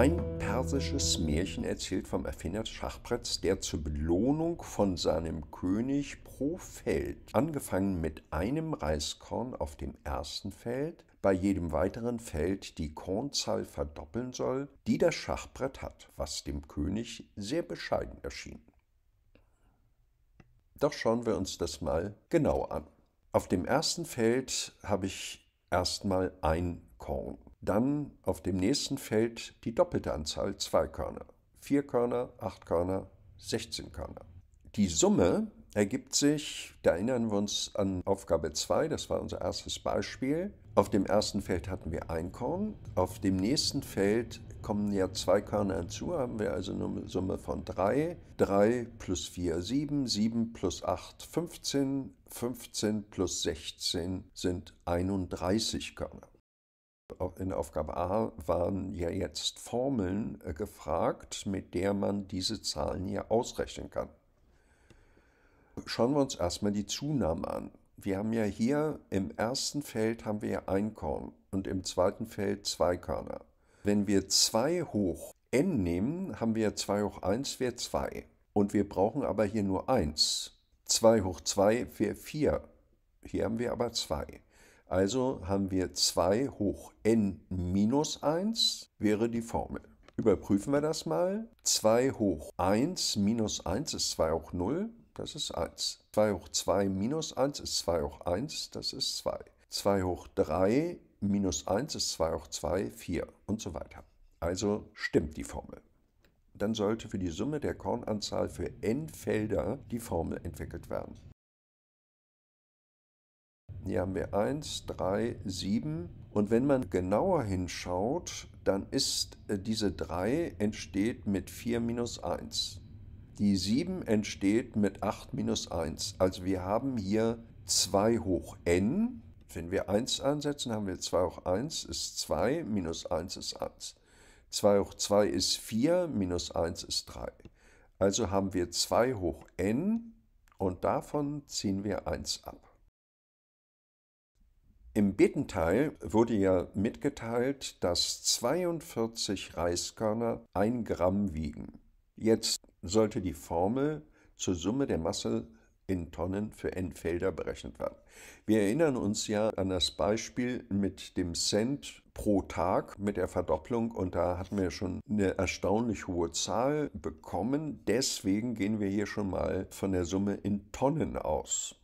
Ein persisches Märchen erzählt vom Erfinder des Schachbretts, der zur Belohnung von seinem König pro Feld, angefangen mit einem Reiskorn auf dem ersten Feld, bei jedem weiteren Feld die Kornzahl verdoppeln soll, die das Schachbrett hat, was dem König sehr bescheiden erschien. Doch schauen wir uns das mal genau an. Auf dem ersten Feld habe ich erstmal ein Korn. Dann auf dem nächsten Feld die doppelte Anzahl zwei Körner. Vier Körner, acht Körner, 16 Körner. Die Summe ergibt sich, da erinnern wir uns an Aufgabe 2, das war unser erstes Beispiel. Auf dem ersten Feld hatten wir ein Korn, auf dem nächsten Feld kommen ja zwei Körner hinzu, haben wir also eine Summe von 3. 3 plus 4, 7, 7 plus 8, 15, 15 plus 16 sind 31 Körner in Aufgabe A waren ja jetzt Formeln äh, gefragt, mit der man diese Zahlen hier ausrechnen kann. Schauen wir uns erstmal die Zunahme an. Wir haben ja hier im ersten Feld haben wir ein Korn und im zweiten Feld zwei Körner. Wenn wir 2 hoch n nehmen, haben wir 2 hoch 1 wäre 2. Und wir brauchen aber hier nur 1. 2 hoch 2 wäre 4. Hier haben wir aber 2. Also haben wir 2 hoch n minus 1 wäre die Formel. Überprüfen wir das mal. 2 hoch 1 minus 1 ist 2 hoch 0, das ist 1. 2 hoch 2 minus 1 ist 2 hoch 1, das ist 2. 2 hoch 3 minus 1 ist 2 hoch 2, 4 und so weiter. Also stimmt die Formel. Dann sollte für die Summe der Kornanzahl für n Felder die Formel entwickelt werden. Hier haben wir 1, 3, 7. Und wenn man genauer hinschaut, dann ist äh, diese 3 entsteht mit 4 minus 1. Die 7 entsteht mit 8 minus 1. Also wir haben hier 2 hoch n. Wenn wir 1 ansetzen, haben wir 2 hoch 1 ist 2, minus 1 ist 1. 2 hoch 2 ist 4, minus 1 ist 3. Also haben wir 2 hoch n und davon ziehen wir 1 ab. Im Betenteil wurde ja mitgeteilt, dass 42 Reiskörner ein Gramm wiegen. Jetzt sollte die Formel zur Summe der Masse in Tonnen für N-Felder berechnet werden. Wir erinnern uns ja an das Beispiel mit dem Cent pro Tag mit der Verdopplung und da hatten wir schon eine erstaunlich hohe Zahl bekommen. Deswegen gehen wir hier schon mal von der Summe in Tonnen aus.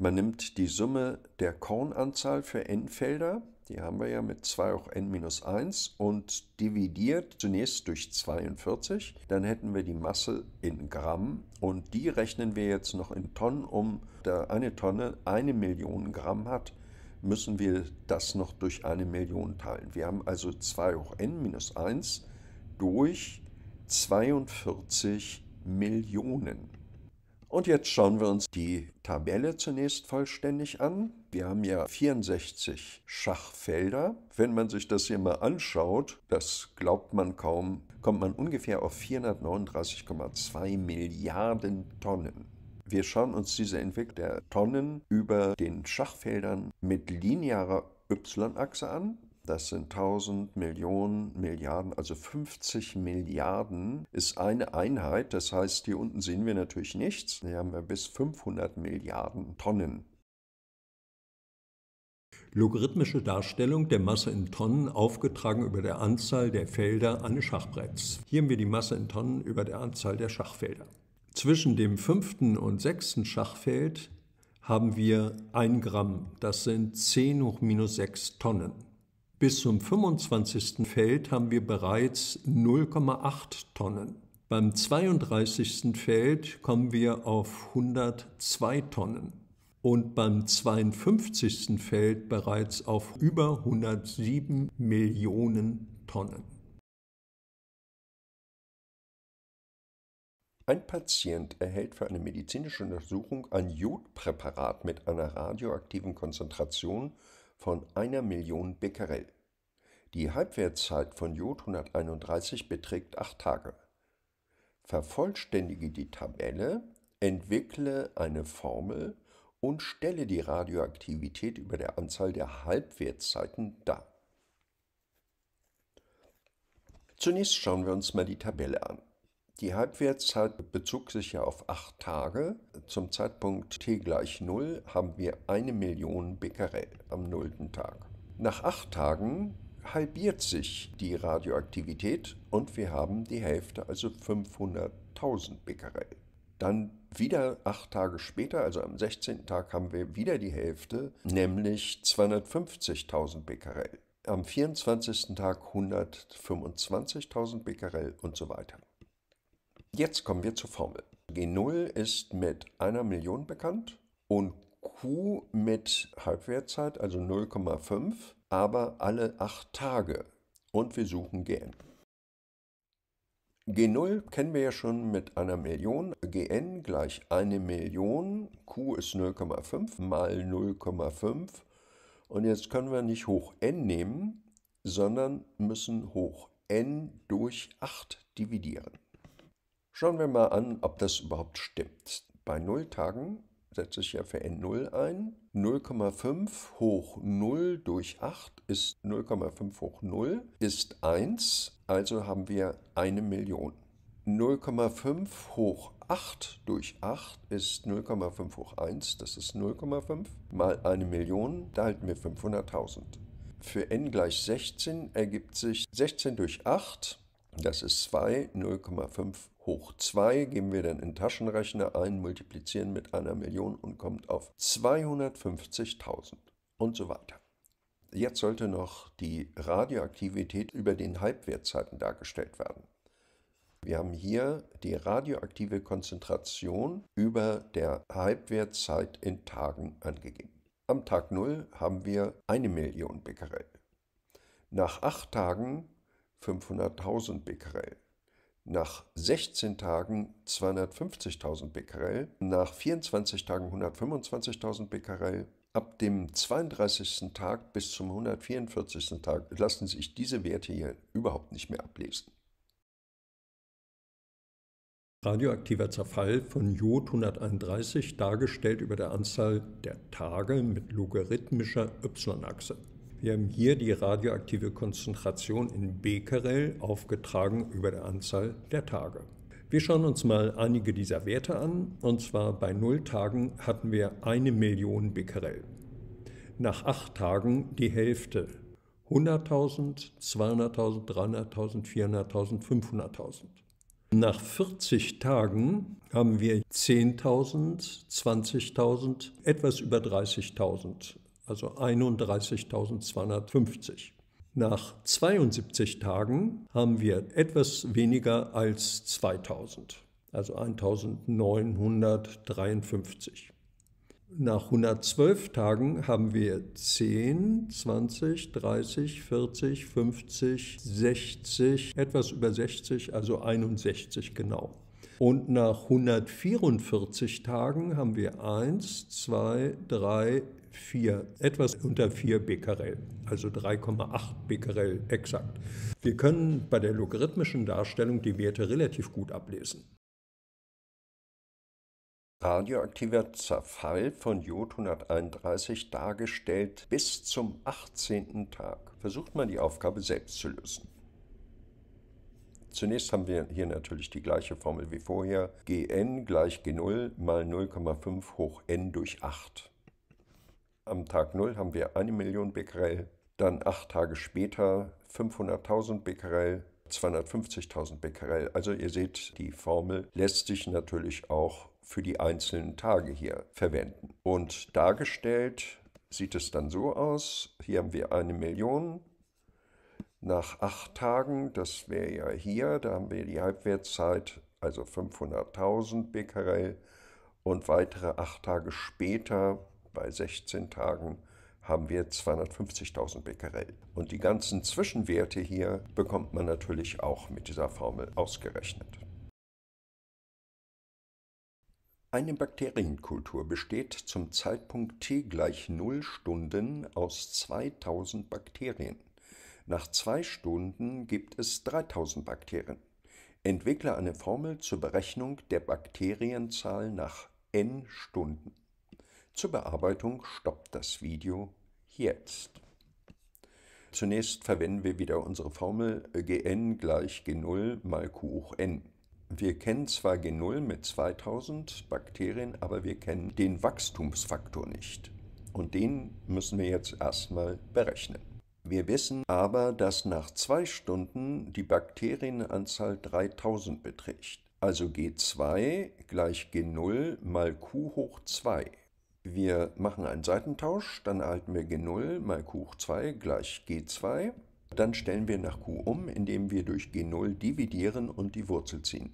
Man nimmt die Summe der Kornanzahl für n-Felder, die haben wir ja mit 2 hoch n minus 1, und dividiert zunächst durch 42. Dann hätten wir die Masse in Gramm und die rechnen wir jetzt noch in Tonnen um. Da eine Tonne eine Million Gramm hat, müssen wir das noch durch eine Million teilen. Wir haben also 2 hoch n minus 1 durch 42 Millionen. Und jetzt schauen wir uns die Tabelle zunächst vollständig an. Wir haben ja 64 Schachfelder. Wenn man sich das hier mal anschaut, das glaubt man kaum, kommt man ungefähr auf 439,2 Milliarden Tonnen. Wir schauen uns diese Entwicklung der Tonnen über den Schachfeldern mit linearer Y-Achse an das sind 1000 Millionen Milliarden, also 50 Milliarden ist eine Einheit. Das heißt, hier unten sehen wir natürlich nichts. Hier haben wir bis 500 Milliarden Tonnen. Logarithmische Darstellung der Masse in Tonnen aufgetragen über der Anzahl der Felder eines Schachbretts. Hier haben wir die Masse in Tonnen über der Anzahl der Schachfelder. Zwischen dem fünften und sechsten Schachfeld haben wir 1 Gramm. Das sind 10 hoch minus 6 Tonnen. Bis zum 25. Feld haben wir bereits 0,8 Tonnen. Beim 32. Feld kommen wir auf 102 Tonnen und beim 52. Feld bereits auf über 107 Millionen Tonnen. Ein Patient erhält für eine medizinische Untersuchung ein Jodpräparat mit einer radioaktiven Konzentration von einer Million Becquerel. Die Halbwertszeit von Jod 131 beträgt acht Tage. Vervollständige die Tabelle, entwickle eine Formel und stelle die Radioaktivität über der Anzahl der Halbwertszeiten dar. Zunächst schauen wir uns mal die Tabelle an. Die Halbwertszeit bezog sich ja auf acht Tage. Zum Zeitpunkt t gleich 0 haben wir eine Million Becquerel am nullten Tag. Nach acht Tagen halbiert sich die Radioaktivität und wir haben die Hälfte, also 500.000 Becquerel. Dann wieder acht Tage später, also am 16. Tag, haben wir wieder die Hälfte, nämlich 250.000 Becquerel. Am 24. Tag 125.000 Becquerel und so weiter. Jetzt kommen wir zur Formel. G0 ist mit einer Million bekannt und Q mit Halbwertzeit, also 0,5, aber alle 8 Tage. Und wir suchen Gn. G0 kennen wir ja schon mit einer Million. Gn gleich eine Million. Q ist 0,5 mal 0,5. Und jetzt können wir nicht hoch n nehmen, sondern müssen hoch n durch 8 dividieren. Schauen wir mal an, ob das überhaupt stimmt. Bei 0 Tagen setze ich ja für N0 ein. 0,5 hoch 0 durch 8 ist 0,5 hoch 0 ist 1, also haben wir eine Million. 0,5 hoch 8 durch 8 ist 0,5 hoch 1, das ist 0,5 mal eine Million, da halten wir 500.000. Für n gleich 16 ergibt sich 16 durch 8, das ist 2, 0,5 hoch 2, geben wir dann in Taschenrechner ein, multiplizieren mit einer Million und kommt auf 250.000 und so weiter. Jetzt sollte noch die Radioaktivität über den Halbwertzeiten dargestellt werden. Wir haben hier die radioaktive Konzentration über der Halbwertzeit in Tagen angegeben. Am Tag 0 haben wir eine Million Becquerel. Nach acht Tagen 500.000 Becquerel nach 16 Tagen 250.000 Becquerel, nach 24 Tagen 125.000 Becquerel, ab dem 32. Tag bis zum 144. Tag lassen sich diese Werte hier überhaupt nicht mehr ablesen. Radioaktiver Zerfall von Jod 131 dargestellt über der Anzahl der Tage mit logarithmischer y-Achse. Wir haben hier die radioaktive Konzentration in Becquerel aufgetragen über der Anzahl der Tage. Wir schauen uns mal einige dieser Werte an. Und zwar bei 0 Tagen hatten wir eine Million Becquerel. Nach 8 Tagen die Hälfte. 100.000, 200.000, 300.000, 400.000, 500.000. Nach 40 Tagen haben wir 10.000, 20.000, etwas über 30.000 also 31.250. Nach 72 Tagen haben wir etwas weniger als 2000, also 1953. Nach 112 Tagen haben wir 10, 20, 30, 40, 50, 60, etwas über 60, also 61 genau. Und nach 144 Tagen haben wir 1, 2, 3, 4, etwas unter 4 Becquerel, also 3,8 Becquerel exakt. Wir können bei der logarithmischen Darstellung die Werte relativ gut ablesen. Radioaktiver Zerfall von Jod 131 dargestellt bis zum 18. Tag. Versucht man die Aufgabe selbst zu lösen. Zunächst haben wir hier natürlich die gleiche Formel wie vorher. Gn gleich G0 mal 0,5 hoch n durch 8. Am Tag 0 haben wir eine Million Becquerel, dann acht Tage später 500.000 Becquerel, 250.000 Becquerel. Also ihr seht, die Formel lässt sich natürlich auch für die einzelnen Tage hier verwenden. Und dargestellt sieht es dann so aus, hier haben wir eine Million. Nach acht Tagen, das wäre ja hier, da haben wir die Halbwertszeit, also 500.000 Becquerel. Und weitere acht Tage später bei 16 Tagen haben wir 250.000 Becquerel. Und die ganzen Zwischenwerte hier bekommt man natürlich auch mit dieser Formel ausgerechnet. Eine Bakterienkultur besteht zum Zeitpunkt t gleich 0 Stunden aus 2000 Bakterien. Nach 2 Stunden gibt es 3000 Bakterien. Entwickle eine Formel zur Berechnung der Bakterienzahl nach n Stunden. Zur Bearbeitung stoppt das Video jetzt. Zunächst verwenden wir wieder unsere Formel gn gleich g0 mal q hoch n. Wir kennen zwar g0 mit 2000 Bakterien, aber wir kennen den Wachstumsfaktor nicht. Und den müssen wir jetzt erstmal berechnen. Wir wissen aber, dass nach zwei Stunden die Bakterienanzahl 3000 beträgt. Also g2 gleich g0 mal q hoch 2. Wir machen einen Seitentausch, dann erhalten wir G0 mal Q hoch 2 gleich G2. Dann stellen wir nach Q um, indem wir durch G0 dividieren und die Wurzel ziehen.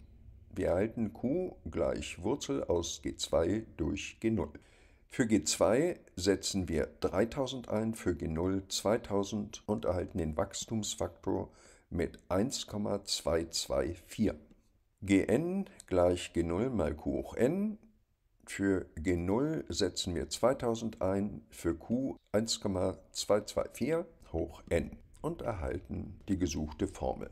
Wir erhalten Q gleich Wurzel aus G2 durch G0. Für G2 setzen wir 3000 ein, für G0 2000 und erhalten den Wachstumsfaktor mit 1,224. Gn gleich G0 mal Q hoch n. Für G0 setzen wir 2000 ein, für Q 1,224 hoch n und erhalten die gesuchte Formel.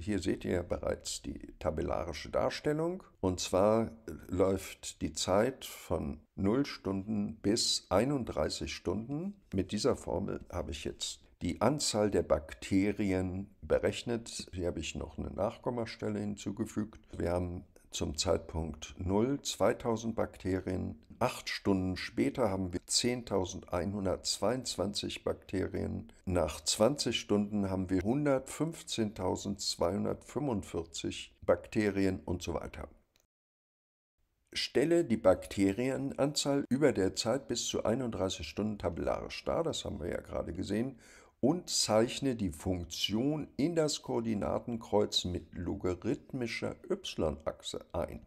Hier seht ihr ja bereits die tabellarische Darstellung. Und zwar läuft die Zeit von 0 Stunden bis 31 Stunden. Mit dieser Formel habe ich jetzt die Anzahl der Bakterien berechnet. Hier habe ich noch eine Nachkommastelle hinzugefügt. Wir haben zum Zeitpunkt 0 2000 Bakterien. Acht Stunden später haben wir 10.122 Bakterien. Nach 20 Stunden haben wir 115.245 Bakterien und so weiter. Stelle die Bakterienanzahl über der Zeit bis zu 31 Stunden tabellarisch dar, das haben wir ja gerade gesehen, und zeichne die Funktion in das Koordinatenkreuz mit logarithmischer y-Achse ein.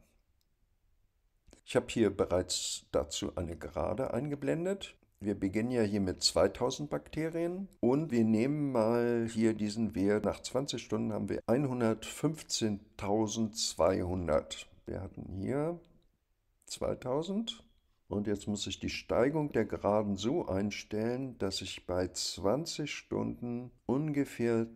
Ich habe hier bereits dazu eine Gerade eingeblendet. Wir beginnen ja hier mit 2000 Bakterien und wir nehmen mal hier diesen Wert. Nach 20 Stunden haben wir 115.200. Wir hatten hier 2000 und jetzt muss ich die Steigung der Geraden so einstellen, dass ich bei 20 Stunden ungefähr,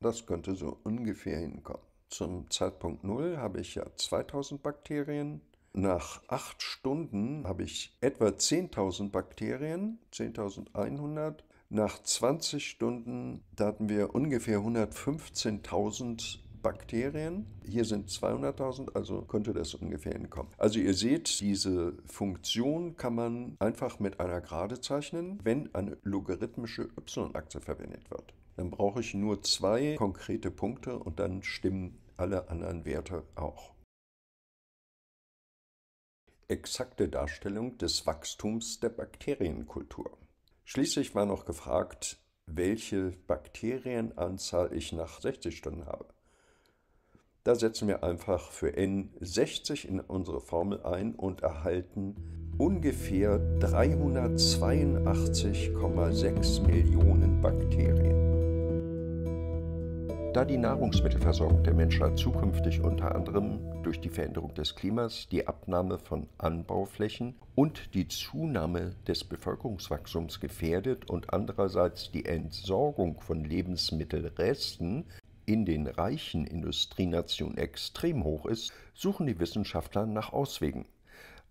das könnte so ungefähr hinkommen. Zum Zeitpunkt 0 habe ich ja 2000 Bakterien. Nach 8 Stunden habe ich etwa 10.000 Bakterien, 10.100. Nach 20 Stunden, hatten wir ungefähr 115.000 Bakterien. Bakterien. Hier sind 200.000, also könnte das ungefähr hinkommen. Also ihr seht, diese Funktion kann man einfach mit einer Gerade zeichnen, wenn eine logarithmische y-Achse verwendet wird. Dann brauche ich nur zwei konkrete Punkte und dann stimmen alle anderen Werte auch. Exakte Darstellung des Wachstums der Bakterienkultur. Schließlich war noch gefragt, welche Bakterienanzahl ich nach 60 Stunden habe. Da setzen wir einfach für n 60 in unsere Formel ein und erhalten ungefähr 382,6 Millionen Bakterien. Da die Nahrungsmittelversorgung der Menschheit zukünftig unter anderem durch die Veränderung des Klimas, die Abnahme von Anbauflächen und die Zunahme des Bevölkerungswachstums gefährdet und andererseits die Entsorgung von Lebensmittelresten in den reichen Industrienationen extrem hoch ist, suchen die Wissenschaftler nach Auswegen.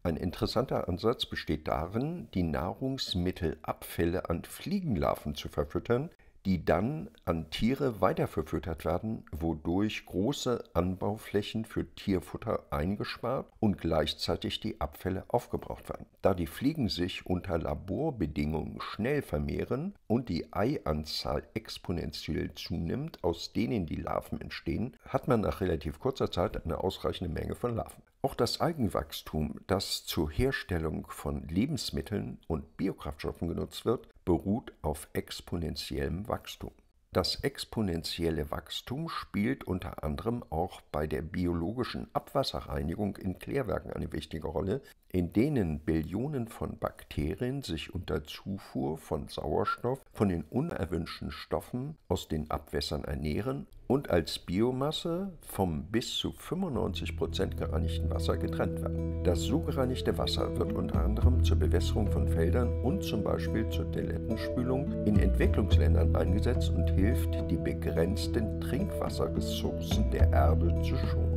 Ein interessanter Ansatz besteht darin, die Nahrungsmittelabfälle an Fliegenlarven zu verfüttern, die dann an Tiere weiterverfüttert werden, wodurch große Anbauflächen für Tierfutter eingespart und gleichzeitig die Abfälle aufgebraucht werden. Da die Fliegen sich unter Laborbedingungen schnell vermehren und die Eianzahl exponentiell zunimmt, aus denen die Larven entstehen, hat man nach relativ kurzer Zeit eine ausreichende Menge von Larven. Auch das Eigenwachstum, das zur Herstellung von Lebensmitteln und Biokraftstoffen genutzt wird, beruht auf exponentiellem Wachstum. Das exponentielle Wachstum spielt unter anderem auch bei der biologischen Abwasserreinigung in Klärwerken eine wichtige Rolle, in denen Billionen von Bakterien sich unter Zufuhr von Sauerstoff von den unerwünschten Stoffen aus den Abwässern ernähren und als Biomasse vom bis zu 95% gereinigten Wasser getrennt werden. Das so gereinigte Wasser wird unter anderem zur Bewässerung von Feldern und zum Beispiel zur Toilettenspülung in Entwicklungsländern eingesetzt und hilft, die begrenzten Trinkwasserressourcen der Erde zu schonen.